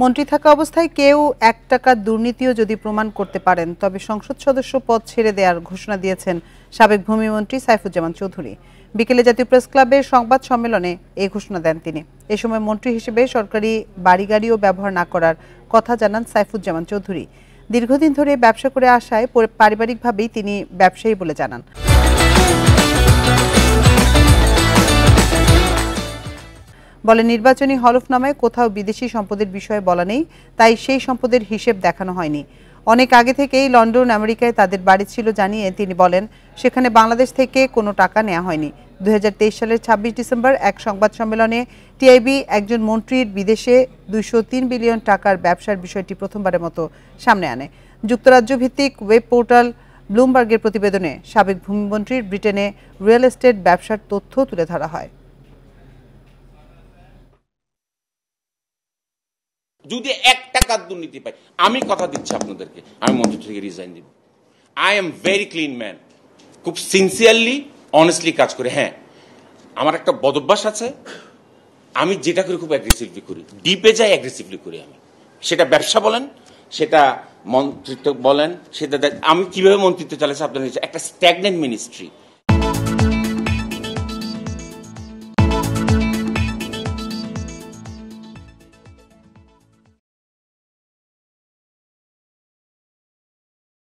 মন্ত্রী থাকা অবস্থায় কেউ এক টাকার দুর্নীতিও যদি প্রমাণ করতে পারেন তবে সংসদ সদস্য পদ ছেড়ে দেওয়ার ঘোষণা দিয়েছেন সাবেক ভূমিমন্ত্রী সাইফুজ্জামান চৌধুরী বিকেলে জাতীয় প্রেস ক্লাবের সংবাদ সম্মেলনে এই ঘোষণা দেন তিনি এ সময় মন্ত্রী হিসেবে সরকারি বাড়ি গাড়িও ব্যবহার না করার কথা জানান সাইফুজ্জামান চৌধুরী দীর্ঘদিন ধরে ব্যবসা করে আসায় পারিবারিকভাবেই তিনি ব্যবসায়ী বলে জানান বলে নির্বাচনী হলফনামায় কোথাও বিদেশি সম্পদের বিষয়ে বলা নেই তাই সেই সম্পদের হিসেব দেখানো হয়নি অনেক আগে থেকেই লন্ডন আমেরিকায় তাদের বাড়ি ছিল জানিয়ে তিনি বলেন সেখানে বাংলাদেশ থেকে কোনো টাকা নেওয়া হয়নি দু সালের ২৬ ডিসেম্বর এক সংবাদ সম্মেলনে টিআইবি একজন মন্ত্রীর বিদেশে দুইশো বিলিয়ন টাকার ব্যবসার বিষয়টি প্রথমবারের মতো সামনে আনে যুক্তরাজ্য ভিত্তিক ওয়েব পোর্টাল ব্লুমবার্গের প্রতিবেদনে সাবেক ভূমিমন্ত্রীর ব্রিটেনে রিয়েল এস্টেট ব্যবসার তথ্য তুলে ধরা হয় যদি এক টাকা দুর্নীতি পাই আমি কথা দিচ্ছি আপনাদেরকে আমি মন্ত্রী থেকে রিজাইন দিব I am very clean man খুব সিনসিয়ারলি অনেস্টলি কাজ করে হ্যাঁ আমার একটা বদভ্যাস আছে আমি যেটা করি খুব অ্যাগ্রেসিভলি করি ডিপে যাই অ্যাগ্রেসিভলি করি আমি সেটা ব্যবসা বলেন সেটা মন্ত্রিত্ব বলেন সেটা আমি কিভাবে মন্ত্রিত্ব চালাচ্ছি আপনার একটা স্ট্যাগনেন্ট মিনিস্ট্রি